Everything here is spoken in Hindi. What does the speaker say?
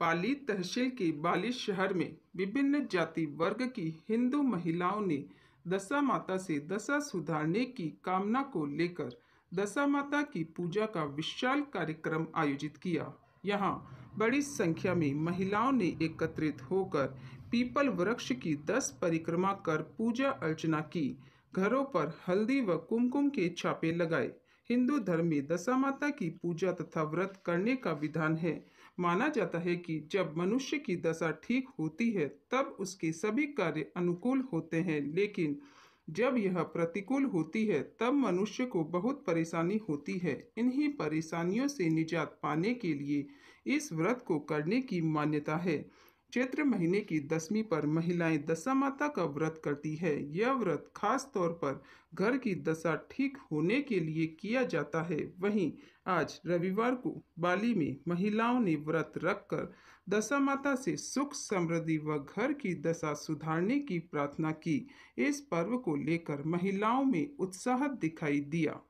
पाली तहसील के बाली शहर में विभिन्न जाति वर्ग की हिंदू महिलाओं ने दशा माता से दशा सुधारने की कामना को लेकर दशा माता की पूजा का विशाल कार्यक्रम आयोजित किया यहाँ बड़ी संख्या में महिलाओं ने एकत्रित होकर पीपल वृक्ष की दस परिक्रमा कर पूजा अर्चना की घरों पर हल्दी व कुमकुम के छापे लगाए हिंदू धर्म में दशा माता की पूजा तथा व्रत करने का विधान है माना जाता है कि जब मनुष्य की दशा ठीक होती है तब उसके सभी कार्य अनुकूल होते हैं लेकिन जब यह प्रतिकूल होती है तब मनुष्य को बहुत परेशानी होती है इन्हीं परेशानियों से निजात पाने के लिए इस व्रत को करने की मान्यता है चैत्र महीने की दसवीं पर महिलाएं दशा माता का व्रत करती है यह व्रत खास तौर पर घर की दशा ठीक होने के लिए किया जाता है वहीं आज रविवार को बाली में महिलाओं ने व्रत रखकर दशा माता से सुख समृद्धि व घर की दशा सुधारने की प्रार्थना की इस पर्व को लेकर महिलाओं में उत्साह दिखाई दिया